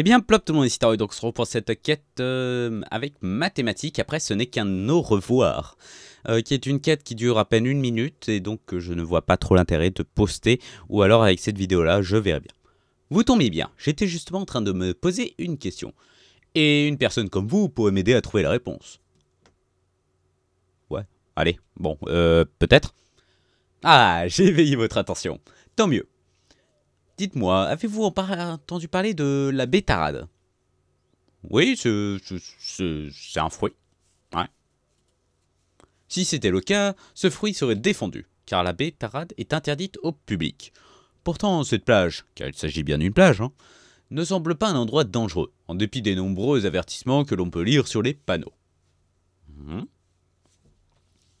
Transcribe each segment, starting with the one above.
Eh bien, plop tout le monde, ici Taro, donc se retrouve pour cette quête euh, avec mathématiques. Après, ce n'est qu'un au revoir, euh, qui est une quête qui dure à peine une minute, et donc que je ne vois pas trop l'intérêt de poster, ou alors avec cette vidéo-là, je verrai bien. Vous tombez bien, j'étais justement en train de me poser une question. Et une personne comme vous pourrait m'aider à trouver la réponse. Ouais, allez, bon, euh, peut-être. Ah, j'ai éveillé votre attention. Tant mieux. Dites-moi, avez-vous entendu parler de la bétarade Oui, c'est un fruit. Si c'était le cas, ce fruit serait défendu, car la bétarade est interdite au public. Pourtant, cette plage, car il s'agit bien d'une plage, hein, ne semble pas un endroit dangereux, en dépit des nombreux avertissements que l'on peut lire sur les panneaux. Hmm.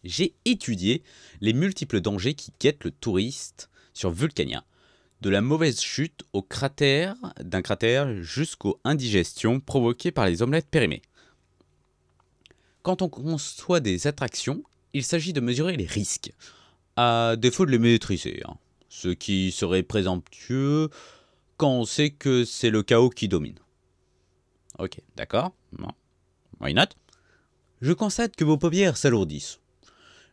J'ai étudié les multiples dangers qui guettent le touriste sur Vulcania de la mauvaise chute au cratère, d'un cratère jusqu'aux indigestions provoquées par les omelettes périmées. Quand on conçoit des attractions, il s'agit de mesurer les risques, à défaut de les maîtriser, hein. ce qui serait présomptueux quand on sait que c'est le chaos qui domine. Ok, d'accord, why not Je constate que vos paupières s'alourdissent.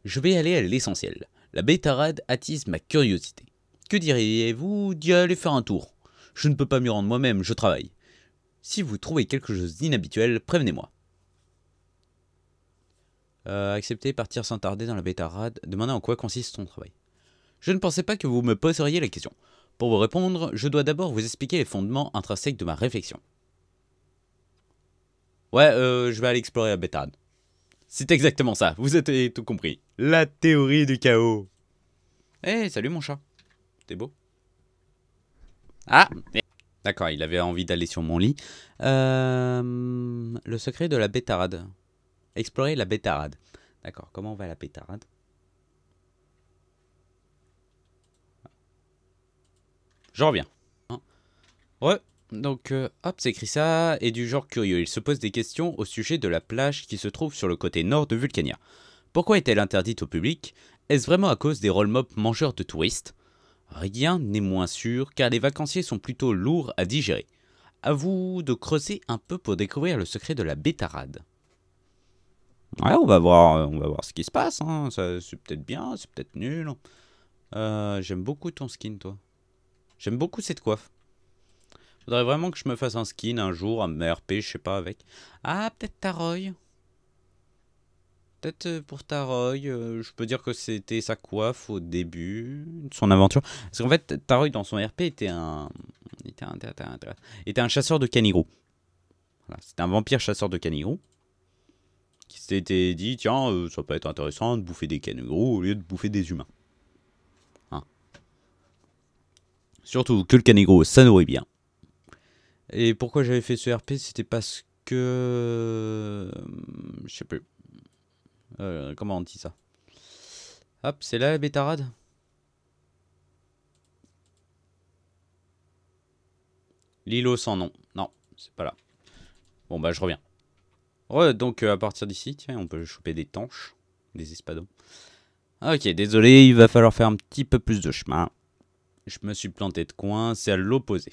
Je vais aller à l'essentiel. La bétarade attise ma curiosité. Que diriez-vous d'y aller faire un tour Je ne peux pas m'y rendre moi-même, je travaille. Si vous trouvez quelque chose d'inhabituel, prévenez-moi. Euh, accepter, partir sans tarder dans la bêta rad, en quoi consiste ton travail. Je ne pensais pas que vous me poseriez la question. Pour vous répondre, je dois d'abord vous expliquer les fondements intrinsèques de ma réflexion. Ouais, euh, je vais aller explorer la bêta C'est exactement ça, vous avez tout compris. La théorie du chaos. Eh, salut mon chat. T'es beau Ah D'accord, il avait envie d'aller sur mon lit. Euh, le secret de la bétarade. Explorer la bétarade. D'accord, comment on va à la bétarade Je reviens. ouais, donc euh, hop, c'est écrit ça. Et du genre curieux, il se pose des questions au sujet de la plage qui se trouve sur le côté nord de Vulcania. Pourquoi est-elle interdite au public Est-ce vraiment à cause des roll mobs mangeurs de touristes Rien n'est moins sûr car les vacanciers sont plutôt lourds à digérer. À vous de creuser un peu pour découvrir le secret de la bétarade. Ouais, on va voir, euh, on va voir ce qui se passe. Hein. C'est peut-être bien, c'est peut-être nul. Euh, j'aime beaucoup ton skin, toi. J'aime beaucoup cette coiffe. Faudrait vraiment que je me fasse un skin un jour, un MRP, je sais pas, avec. Ah, peut-être Taroy peut-être euh, pour Taroy, euh, je peux dire que c'était sa coiffe au début de son aventure. Parce qu'en fait, Taroy, dans son RP, était un, était un, chasseur de canigros Voilà, c'était un vampire chasseur de canigros Qui s'était dit, tiens, euh, ça peut être intéressant de bouffer des canigros au lieu de bouffer des humains. Hein. Surtout que le canigro ça nourrit bien. Et pourquoi j'avais fait ce RP, c'était parce que... Je sais plus. Euh, comment on dit ça Hop, c'est là la bétarade L'îlot sans nom. Non, c'est pas là. Bon, bah, je reviens. donc, euh, à partir d'ici, tiens, on peut choper des tanches, des espadons. Ah, ok, désolé, il va falloir faire un petit peu plus de chemin. Je me suis planté de coin, c'est à l'opposé.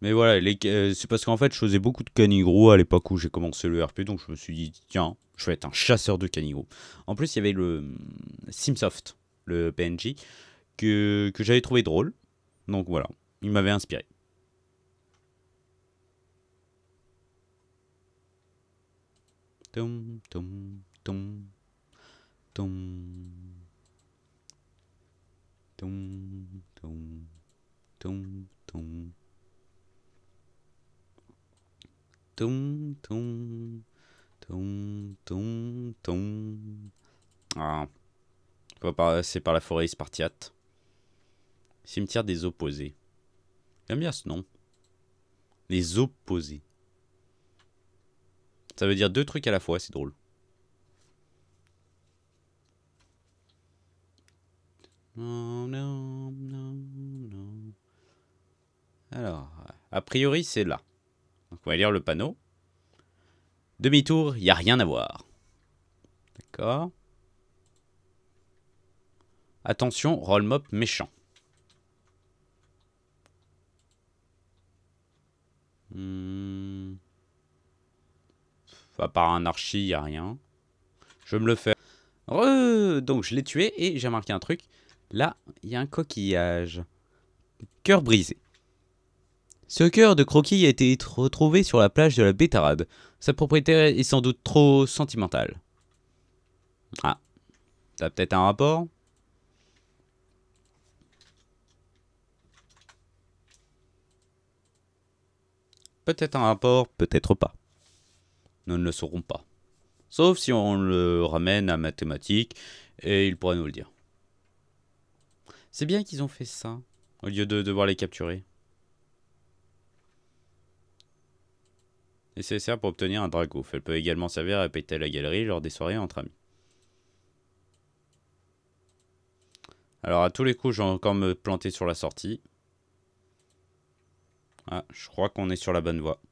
Mais voilà, euh, c'est parce qu'en fait, je faisais beaucoup de canigros à l'époque où j'ai commencé le RP, donc je me suis dit, tiens, je vais être un chasseur de canigros. En plus, il y avait le hmm, Simsoft, le PNJ, que, j'avais trouvé drôle. Donc voilà, il m'avait inspiré. Tom, Ah. On va passer par la forêt ispartiate. Cimetière des opposés. J'aime bien ce nom. Les opposés. Ça veut dire deux trucs à la fois, c'est drôle. Non, non, non, non. Alors, a priori, c'est là. Donc on va lire le panneau. Demi-tour, il n'y a rien à voir. D'accord. Attention, roll mop méchant. Hmm. À part anarchie, il n'y a rien. Je vais me le faire. Donc je l'ai tué et j'ai marqué un truc. Là, il y a un coquillage. Cœur brisé. Ce cœur de croquis a été retrouvé sur la plage de la Bétarade. Sa propriété est sans doute trop sentimentale. Ah. T'as peut-être un rapport Peut-être un rapport, peut-être pas. Nous ne le saurons pas. Sauf si on le ramène à mathématiques et il pourra nous le dire. C'est bien qu'ils ont fait ça, au lieu de devoir les capturer. nécessaire pour obtenir un dragouf. Elle peut également servir à répéter la galerie lors des soirées entre amis. Alors à tous les coups, je vais encore me planter sur la sortie. Ah, je crois qu'on est sur la bonne voie.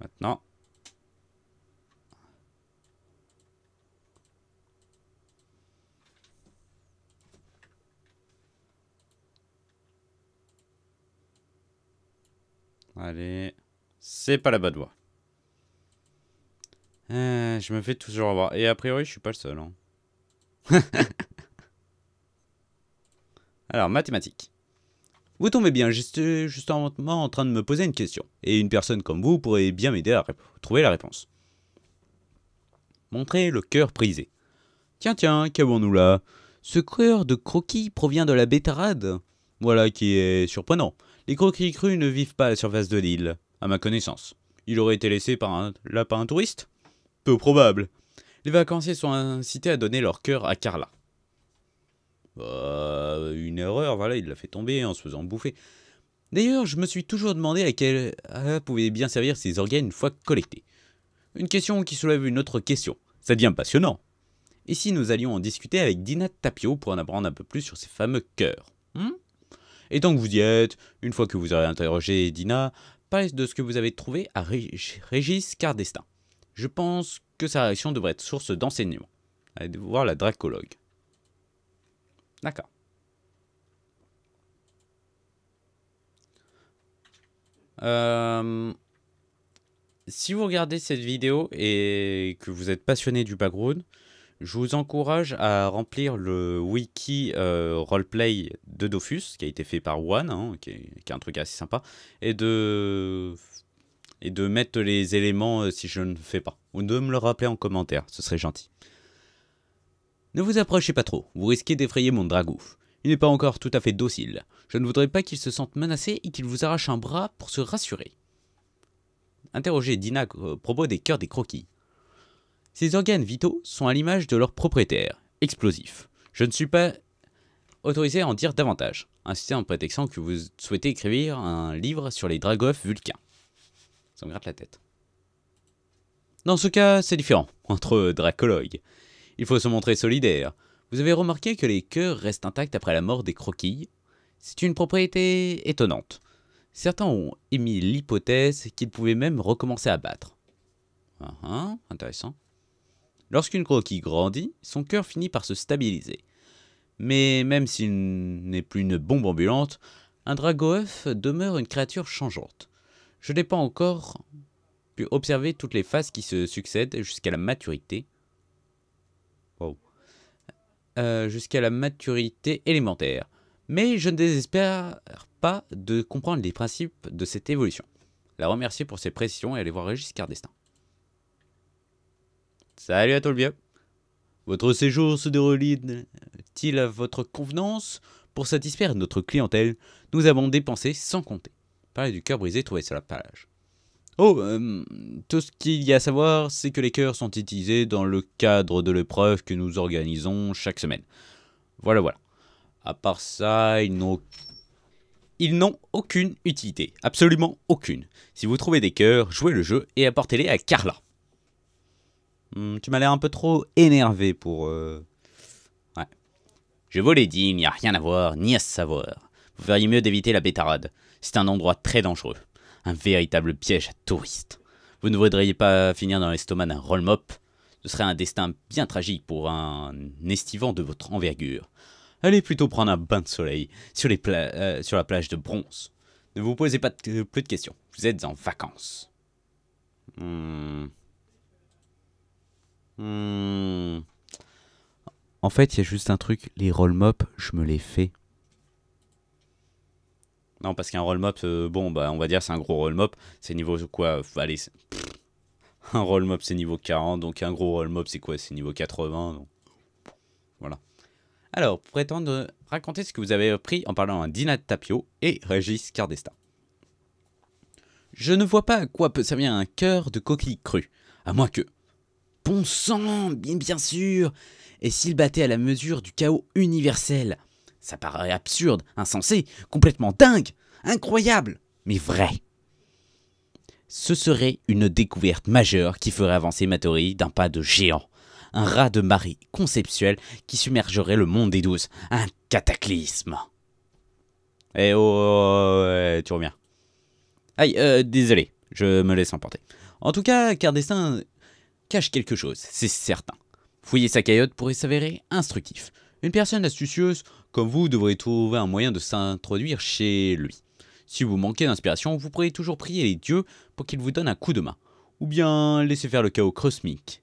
Maintenant, Allez, c'est pas la bonne voie. Euh, je me fais toujours avoir. Et a priori, je suis pas le seul. Hein. Alors, mathématiques. Vous tombez bien, j'étais justement en train de me poser une question. Et une personne comme vous pourrait bien m'aider à trouver la réponse. Montrez le cœur prisé. Tiens, tiens, qu'avons-nous là Ce cœur de croquis provient de la bétarade Voilà qui est surprenant. Les croquis crus ne vivent pas à la surface de l'île, à ma connaissance. Il aurait été laissé par un, lapin touriste Peu probable. Les vacanciers sont incités à donner leur cœur à Carla. Bah, une erreur, voilà, il l'a fait tomber en se faisant bouffer. D'ailleurs, je me suis toujours demandé à quel ah, pouvaient bien servir ces organes une fois collectés. Une question qui soulève une autre question. Ça devient passionnant. Et si nous allions en discuter avec Dina Tapio pour en apprendre un peu plus sur ces fameux cœurs hmm? Et tant que vous y êtes, une fois que vous aurez interrogé Dina, parlez de ce que vous avez trouvé à Régis Cardestin. Je pense que sa réaction devrait être source d'enseignement. Allez voir la dracologue. D'accord. Euh, si vous regardez cette vidéo et que vous êtes passionné du background, je vous encourage à remplir le wiki euh, roleplay de Dofus, qui a été fait par One, hein, qui, est, un truc assez sympa, et de, et de mettre les éléments euh, si je ne fais pas. Ou de me le rappeler en commentaire, ce serait gentil. Ne vous approchez pas trop, vous risquez d'effrayer mon dragouf. Il n'est pas encore tout à fait docile. Je ne voudrais pas qu'il se sente menacé et qu'il vous arrache un bras pour se rassurer. Interrogez Dina euh, propos des cœurs des croquis. Ces organes vitaux sont à l'image de leur propriétaire, explosifs. Je ne suis pas autorisé à en dire davantage, ainsi en prétextant que vous souhaitez écrire un livre sur les dragoffs vulcains. Ça me gratte la tête. Dans ce cas, c'est différent, entre dracologues. Il faut se montrer solidaire. Vous avez remarqué que les cœurs restent intacts après la mort des croquilles C'est une propriété étonnante. Certains ont émis l'hypothèse qu'ils pouvaient même recommencer à battre. Ah, hein, intéressant. Lorsqu'une croquille grandit, son cœur finit par se stabiliser. Mais même s'il n'est plus une bombe ambulante, un dragoœuf demeure une créature changeante. Je n'ai pas encore pu observer toutes les phases qui se succèdent jusqu'à la maturité. Euh, jusqu'à la maturité élémentaire. Mais je ne désespère pas de comprendre les principes de cette évolution. La remercier pour ses précisions et aller voir Régis Cardestin. Salut à toi le vieux. Votre séjour se déroule-t-il à votre convenance Pour satisfaire notre clientèle, nous avons dépensé sans compter. Parlez du cœur brisé trouvé sur la page. Oh, euh, tout ce qu'il y a à savoir, c'est que les cœurs sont utilisés dans le cadre de l'épreuve que nous organisons chaque semaine. Voilà, voilà. À part ça, ils n'ont aucune utilité, absolument aucune. Si vous trouvez des cœurs, jouez le jeu et apportez-les à Carla. Hmm, tu m'as l'air un peu trop énervé pour... Euh, ouais. Je vous l'ai dit, il n'y a rien à voir, ni à savoir. Vous feriez mieux d'éviter la bétarade. C'est un endroit très dangereux. Un véritable piège à touristes. Vous ne voudriez pas finir dans l'estomac d'un roll-mop Ce serait un destin bien tragique pour un estivant de votre envergure. Allez plutôt prendre un bain de soleil sur, euh, la plage de bronze. Ne vous posez pas plus de questions. Vous êtes en vacances. Hmm. Hmm. En fait, il y a juste un truc, les roll mop, je me les fais. Non, parce qu'un roll mop, euh, bon, bah, on va dire c'est un gros roll mop. C'est niveau quoi Allez, un roll mop c'est niveau 40, donc un gros roll mop c'est quoi C'est niveau 80. Voilà. Alors, prétendre raconter ce que vous avez appris en parlant à Dina Tapio et Régis Cardesta. Je ne vois pas à quoi peut servir un cœur de coquille crue, à moins que bon sang, bien, sûr, et s'il battait à la mesure du chaos universel. Ça paraît absurde, insensé, complètement dingue, incroyable, mais vrai. Ce serait une découverte majeure qui ferait avancer ma d'un pas de géant. Un rat de marée conceptuel qui submergerait le monde des douze. Un cataclysme. Eh oh, oh, oh, oh eh, tu reviens. Aïe, euh, désolé, je me laisse emporter. En tout cas, Cardestin cache quelque chose, c'est certain. Fouiller sa caillotte pourrait s'avérer instructif. Une personne astucieuse comme vous devrait trouver un moyen de s'introduire chez lui. Si vous manquez d'inspiration, vous pourrez toujours prier les dieux pour qu'ils vous donnent un coup de main. Ou bien laisser faire le chaos cosmique.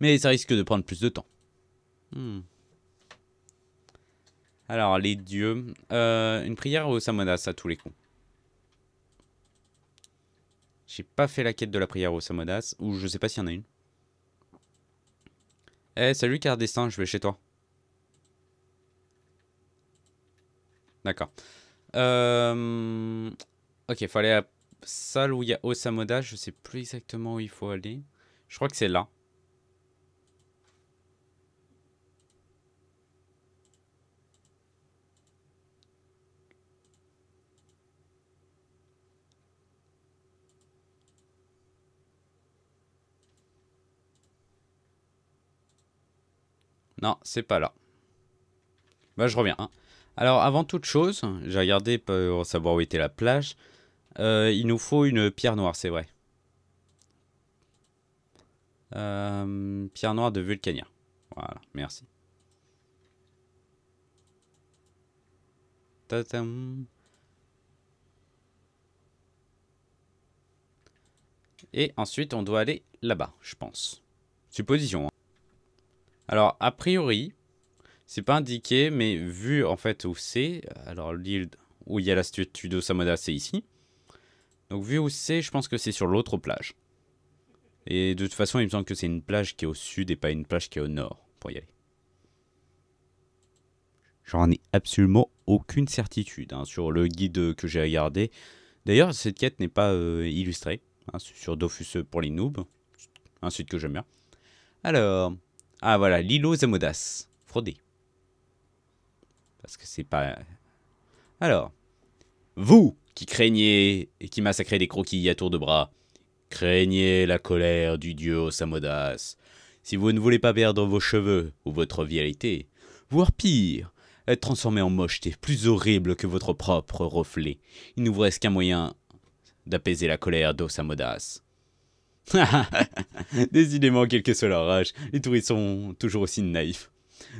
Mais ça risque de prendre plus de temps. Hmm. Alors, les dieux. Euh, une prière au Samodas à tous les coups. J'ai pas fait la quête de la prière au Samodas, ou je sais pas s'il y en a une. Eh, hey, salut Cardestin, je vais chez toi. D'accord. Euh... Ok, faut aller à salle où il y a Osamoda, je sais plus exactement où il faut aller. Je crois que c'est là. Non, c'est pas là. Bah, je reviens. Hein. Alors, avant toute chose, j'ai regardé pour savoir où était la plage. Euh, il nous faut une pierre noire, c'est vrai. Euh, pierre noire de Vulcania. Voilà, merci. Et ensuite, on doit aller là-bas, je pense. Supposition. Hein. Alors, a priori, c'est pas indiqué, mais vu en fait où c'est, alors l'île où il y a la statue de Samoda, c'est ici. Donc vu où c'est, je pense que c'est sur l'autre plage. Et de toute façon, il me semble que c'est une plage qui est au sud et pas une plage qui est au nord pour y aller. J'en ai absolument aucune certitude hein, sur le guide que j'ai regardé. D'ailleurs, cette quête n'est pas euh, illustrée. Hein, sur Dofus pour les noobs. Un site que j'aime bien. Alors, ah voilà, Lilo samodas Fraudé. Parce que c'est pas... Alors, vous qui craignez et qui massacrez des croquis à tour de bras, craignez la colère du dieu Osamodas. Si vous ne voulez pas perdre vos cheveux ou votre vialité, voire pire, être euh, transformé en mocheté plus horrible que votre propre reflet, il ne vous reste qu'un moyen d'apaiser la colère d'Osamodas. Décidément, quel que soit leur âge, les touristes sont toujours aussi naïfs.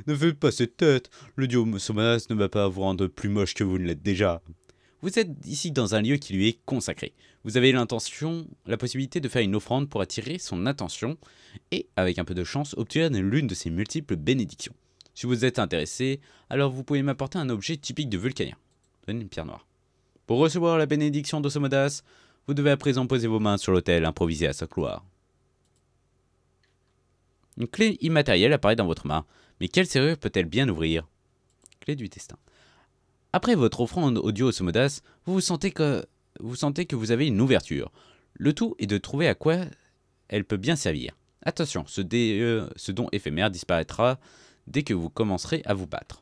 Ne faites pas cette tête, le dieu Somadas ne va pas vous rendre plus moche que vous ne l'êtes déjà. Vous êtes ici dans un lieu qui lui est consacré. Vous avez l'intention, la possibilité de faire une offrande pour attirer son attention et, avec un peu de chance, obtenir l'une de ses multiples bénédictions. Si vous êtes intéressé, alors vous pouvez m'apporter un objet typique de Vulcanien. Donnez une pierre noire. Pour recevoir la bénédiction d'Osomodas, vous devez à présent poser vos mains sur l'autel improvisé à sa cloire. Une clé immatérielle apparaît dans votre main, mais quelle serrure peut-elle bien ouvrir Clé du destin. Après votre offrande audio, dieu vous, sentez que vous sentez que vous avez une ouverture. Le tout est de trouver à quoi elle peut bien servir. Attention, ce, euh, ce don éphémère disparaîtra dès que vous commencerez à vous battre.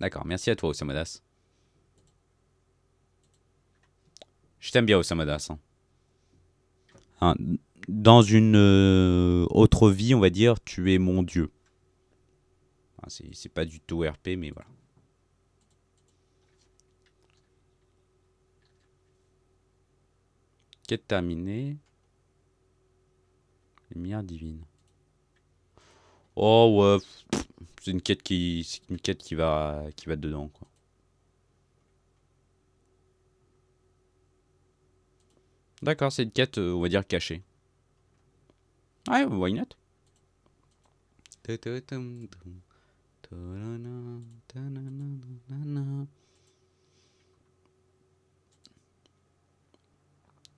D'accord, merci à toi Somodas. Je t'aime bien, au hein, dans une euh, autre vie, on va dire, tu es mon dieu. C'est pas du tout RP, mais voilà. Quête terminée. Lumière divine. Oh ouais, c'est une quête qui, une quête qui va, qui va dedans quoi. D'accord, c'est une quête, euh, on va dire, cachée. Ouais, why not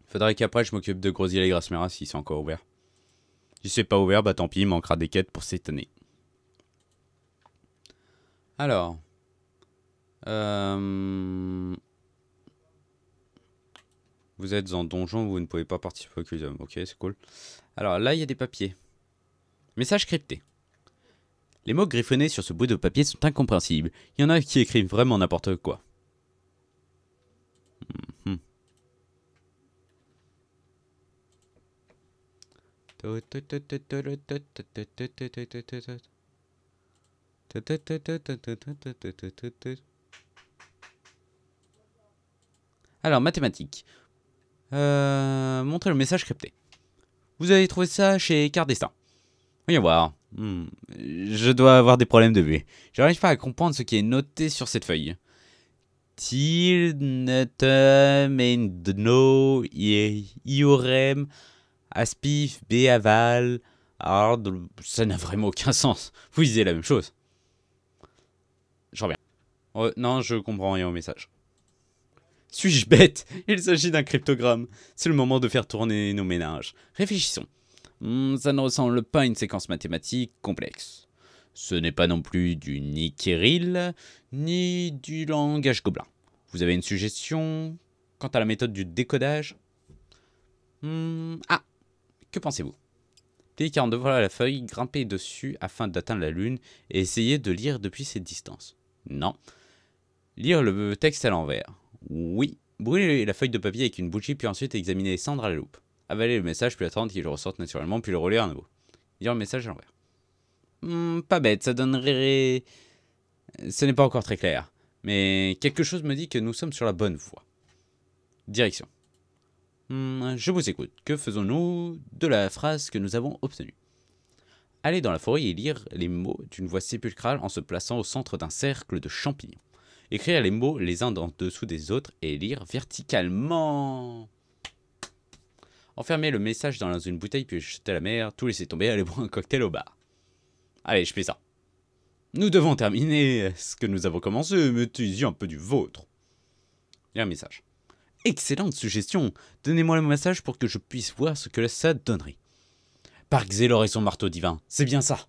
Faudrait qu'après je m'occupe de les et Grasmera si c'est encore ouvert. Si c'est pas ouvert, bah tant pis, il manquera des quêtes pour s'étonner. Alors. Euh... Vous êtes en donjon, vous ne pouvez pas participer au cuisum. Ok, c'est cool. Alors là, il y a des papiers. Message crypté. Les mots griffonnés sur ce bout de papier sont incompréhensibles. Il y en a qui écrivent vraiment n'importe quoi. Mhm. Alors, mathématiques. Euh, montrez le message crypté. Vous avez trouvé ça chez Cardestin. Voyons voir. Hmm, je dois avoir des problèmes de vue. J'arrive pas à comprendre ce qui est noté sur cette feuille. no Iorem Aspif Beaval Ard. Ah, ça n'a vraiment aucun sens. Vous dites la même chose. Je reviens. Oh, non, je comprends rien au message. Suis-je bête Il s'agit d'un cryptogramme. C'est le moment de faire tourner nos ménages. Réfléchissons. Hmm, ça ne ressemble pas à une séquence mathématique complexe. Ce n'est pas non plus du ni ni du langage gobelin. Vous avez une suggestion quant à la méthode du décodage hmm, Ah Que pensez-vous Cliquez en voilà la feuille, grimpez dessus afin d'atteindre la Lune et essayez de lire depuis cette distance. Non. Lire le texte à l'envers. Oui. Brûler la feuille de papier avec une bougie, puis ensuite examiner les cendres à la loupe. Avaler le message, puis attendre qu'il ressorte naturellement, puis le relire à nouveau. Lire le message à l'envers. Hmm, pas bête, ça donnerait... Ce n'est pas encore très clair, mais quelque chose me dit que nous sommes sur la bonne voie. Direction. Hmm, je vous écoute. Que faisons-nous de la phrase que nous avons obtenue Aller dans la forêt et lire les mots d'une voix sépulcrale en se plaçant au centre d'un cercle de champignons. Écrire les mots les uns en dessous des autres et lire verticalement. Enfermer le message dans une bouteille puis jeter à la mer, tout laisser tomber, aller boire un cocktail au bar. Allez, je fais ça. Nous devons terminer ce que nous avons commencé, mais un peu du vôtre. Il un message. Excellente suggestion. Donnez-moi le message pour que je puisse voir ce que ça donnerait. Par xélor et son marteau divin, c'est bien ça.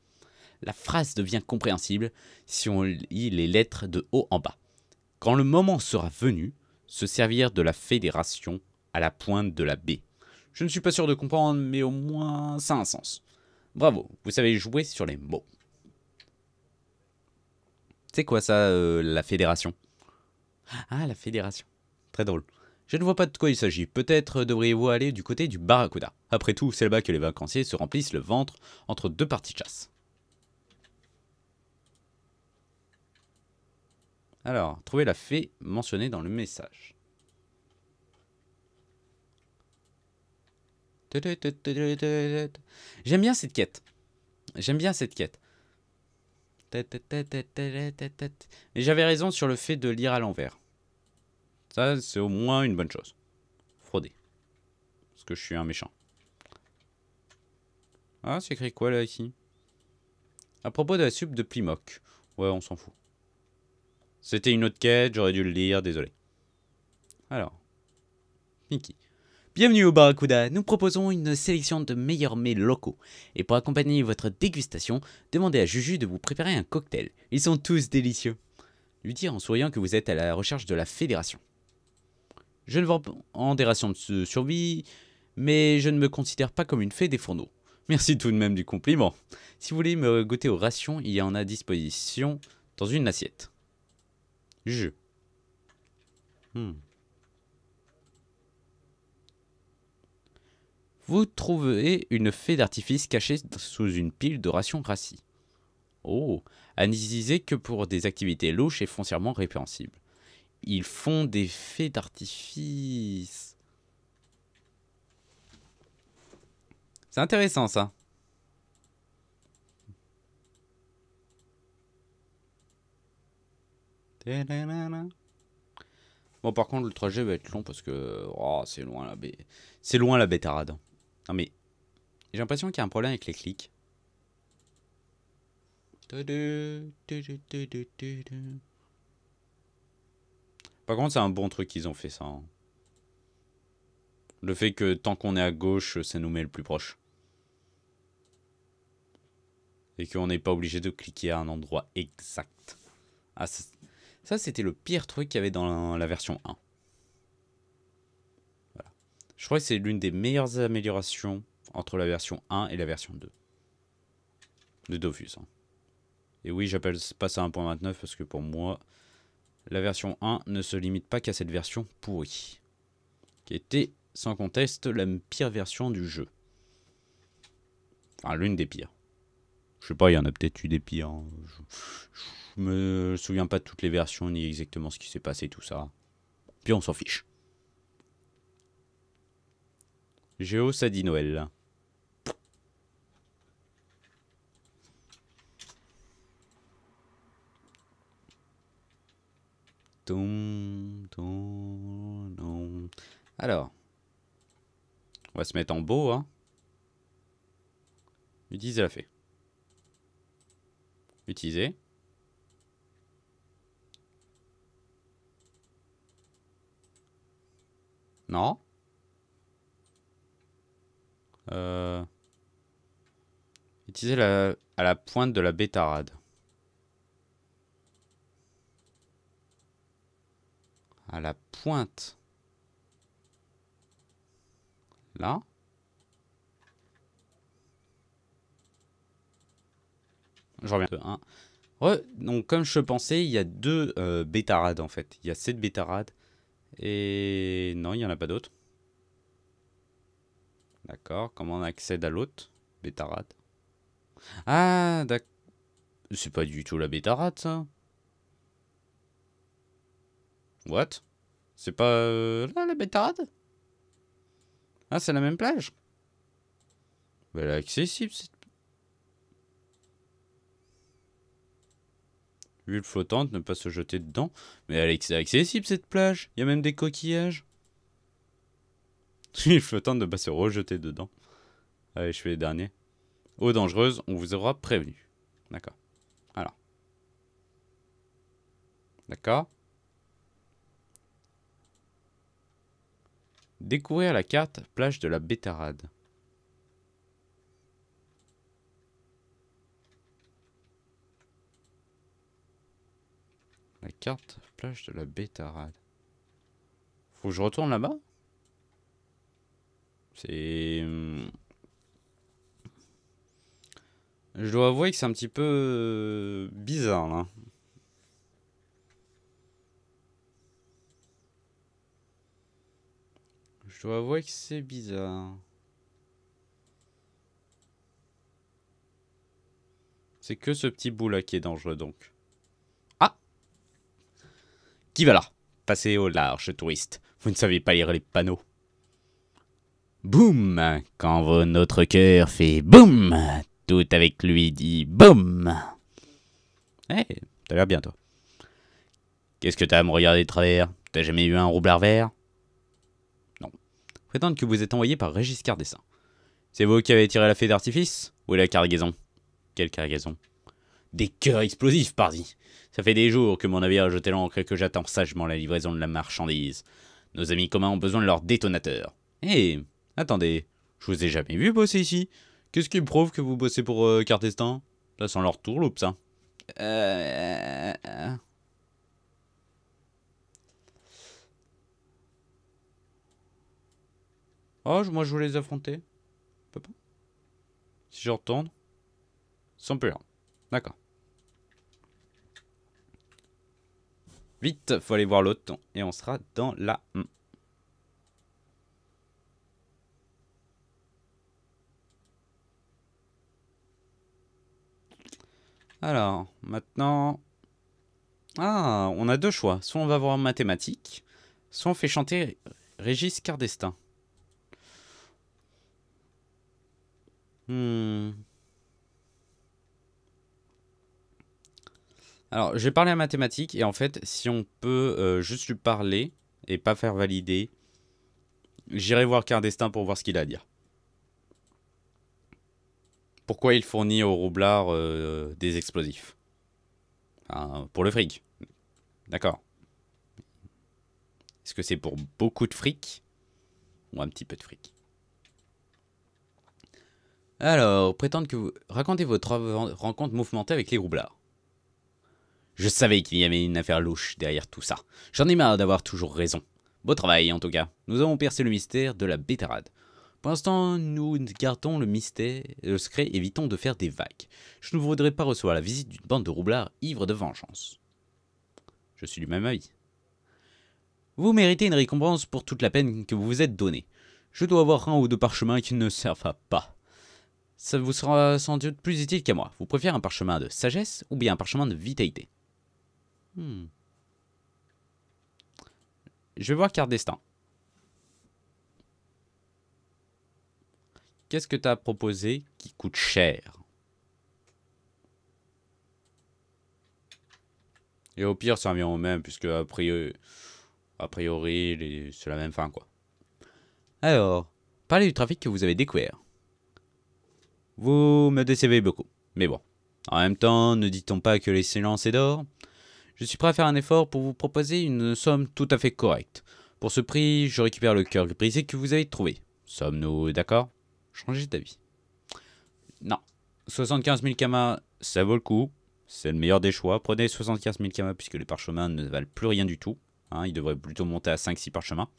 La phrase devient compréhensible si on lit les lettres de haut en bas quand le moment sera venu, se servir de la fédération à la pointe de la baie. Je ne suis pas sûr de comprendre, mais au moins ça a un sens. Bravo, vous savez jouer sur les mots. C'est quoi ça, euh, la fédération Ah, la fédération. Très drôle. Je ne vois pas de quoi il s'agit. Peut-être devriez-vous aller du côté du Barracuda. Après tout, c'est là-bas que les vacanciers se remplissent le ventre entre deux parties de chasse. Alors, trouver la fée mentionnée dans le message. J'aime bien cette quête. J'aime bien cette quête. Mais j'avais raison sur le fait de lire à l'envers. Ça, c'est au moins une bonne chose. Frauder. Parce que je suis un méchant. Ah, c'est écrit quoi là ici À propos de la soupe de Plimoc. Ouais, on s'en fout. C'était une autre quête, j'aurais dû le lire, désolé. Alors, Mickey. »« Bienvenue au Barracuda, nous proposons une sélection de meilleurs mets locaux. Et pour accompagner votre dégustation, demandez à Juju de vous préparer un cocktail. Ils sont tous délicieux. Lui dire en souriant que vous êtes à la recherche de la fédération. Je ne vends en des rations de survie, mais je ne me considère pas comme une fée des fourneaux. Merci tout de même du compliment. Si vous voulez me goûter aux rations, il y en a à disposition dans une assiette. Je. Hmm. Vous trouvez une fée d'artifice cachée sous une pile de rations rassis. Oh, à que pour des activités louches et foncièrement répréhensibles. Ils font des fées d'artifice. C'est intéressant ça. Bon, par contre, le trajet va être long parce que oh, c'est loin la bête, C'est loin la bétarade. Non, mais j'ai l'impression qu'il y a un problème avec les clics. Par contre, c'est un bon truc qu'ils ont fait ça. Hein. Le fait que tant qu'on est à gauche, ça nous met le plus proche. Et qu'on n'est pas obligé de cliquer à un endroit exact. Ah, ça, ça, c'était le pire truc qu'il y avait dans la version 1. Voilà. Je crois que c'est l'une des meilleures améliorations entre la version 1 et la version 2. De Dofus. Hein. Et oui, j'appelle pas ça 1.29 parce que pour moi, la version 1 ne se limite pas qu'à cette version pourrie. Qui était, sans conteste, la pire version du jeu. Enfin, l'une des pires. Je sais pas, il y en a peut-être eu des pires. Hein. Je me souviens pas de toutes les versions ni exactement ce qui s'est passé, tout ça. Puis on s'en fiche. Géo, ça dit Noël. Alors, on va se mettre en beau, hein. Utiliser la fée. Utiliser. Non. Euh, Utilisez la... à la pointe de la bétarade. À la pointe. Là. Je reviens. Euh, un peu donc comme je pensais, il y a deux bêta euh, bétarades en fait. Il y a cette bétarade et non, il n'y en a pas d'autres. D'accord, comment on accède à l'autre Bétarade. Ah, d'accord. C'est pas du tout la bétarade, ça. What C'est pas euh, là, la bétarade Ah, c'est la même plage. Bah, est accessible, cette bulle flottante, ne pas se jeter dedans. Mais elle est accessible cette plage, il y a même des coquillages. Bulle flottante, ne pas se rejeter dedans. Allez, je fais les derniers. Eau dangereuse, on vous aura prévenu. D'accord. Alors. D'accord. Découvrir la carte plage de la Bétarade. carte plage de la Bétarade. Faut que je retourne là-bas C'est... Hmm. Je dois avouer que c'est un petit peu euh, bizarre là. Je dois avouer que c'est bizarre. C'est que ce petit bout là qui est dangereux donc. Qui va là Passez au large, touriste. Vous ne savez pas lire les panneaux. Boum Quand notre cœur fait boum, tout avec lui dit boum. Eh, t'as l'air bien toi. Qu'est-ce que t'as à me regarder de travers T'as jamais eu un roublard vert Non. Prétendre que vous êtes envoyé par Régis Cardessin. C'est vous qui avez tiré la fée d'artifice Ou la cargaison Quelle cargaison Des cœurs explosifs, pardi ça fait des jours que mon navire a jeté l'ancre et que j'attends sagement la livraison de la marchandise. Nos amis communs ont besoin de leur détonateur. Hé, eh, attendez, je vous ai jamais vu bosser ici. Qu'est-ce qui prouve que vous bossez pour cartestin euh, Cartestan Ça sent leur tourloupe, ça. Euh... euh. Oh, moi je voulais les affronter. Si je retourne. Sans peur. D'accord. Vite, faut aller voir l'autre et on sera dans la... Alors, maintenant... Ah, on a deux choix. Soit on va voir mathématiques, soit on fait chanter Régis Cardestin. Hmm... Alors, j'ai parlé à mathématiques, et en fait, si on peut euh, juste lui parler et pas faire valider, j'irai voir Cardestin pour voir ce qu'il a à dire. Pourquoi il fournit aux roublards euh, des explosifs Pour le fric. D'accord. Est-ce que c'est pour beaucoup de fric Ou un petit peu de fric Alors, prétendre que vous racontez votre rencontre mouvementée avec les roublards. Je savais qu'il y avait une affaire louche derrière tout ça. J'en ai marre d'avoir toujours raison. Beau travail en tout cas. Nous avons percé le mystère de la bétarade. Pour l'instant, nous gardons le mystère, le secret, évitons de faire des vagues. Je ne voudrais pas recevoir la visite d'une bande de roublards ivres de vengeance. Je suis du même avis. Vous méritez une récompense pour toute la peine que vous vous êtes donnée. Je dois avoir un ou deux parchemins qui ne servent à pas. Ça vous sera sans doute plus utile qu'à moi. Vous préférez un parchemin de sagesse ou bien un parchemin de vitalité Hmm. Je vais voir carte destin. Qu'est-ce que tu as proposé qui coûte cher Et au pire, ça revient au même, puisque a priori, c'est la même fin, quoi. Alors, parlez du trafic que vous avez découvert. Vous me décevez beaucoup, mais bon. En même temps, ne dit-on pas que silences est d'or je suis prêt à faire un effort pour vous proposer une somme tout à fait correcte. Pour ce prix, je récupère le cœur brisé que vous avez trouvé. Sommes-nous d'accord Changez d'avis. Non. 75 000 kamas, ça vaut le coup. C'est le meilleur des choix. Prenez 75 000 kamas puisque les parchemins ne valent plus rien du tout. Hein, ils devraient plutôt monter à 5-6 parchemins.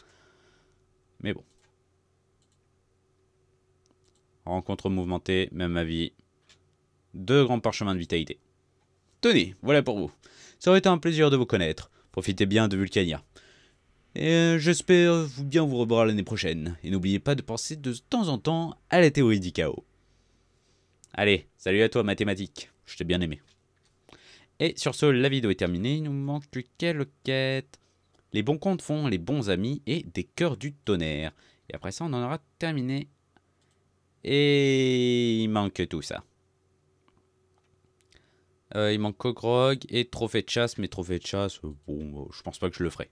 Mais bon. Rencontre mouvementée, même avis. Deux grands parchemins de vitalité. Tenez, voilà pour vous. Ça aurait été un plaisir de vous connaître. Profitez bien de Vulcania. Et euh, j'espère vous bien vous revoir l'année prochaine. Et n'oubliez pas de penser de temps en temps à la théorie du chaos. Allez, salut à toi mathématiques. Je t'ai bien aimé. Et sur ce, la vidéo est terminée. Il nous manque que quelle quête Les bons comptes font les bons amis et des cœurs du tonnerre. Et après ça, on en aura terminé. Et il manque tout ça. Euh, il manque Kogrog et Trophée de chasse, mais Trophée de chasse, euh, bon, euh, je pense pas que je le ferai.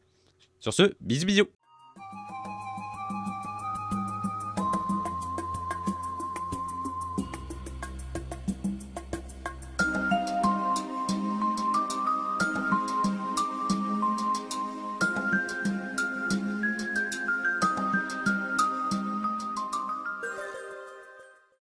Sur ce, bisous bisous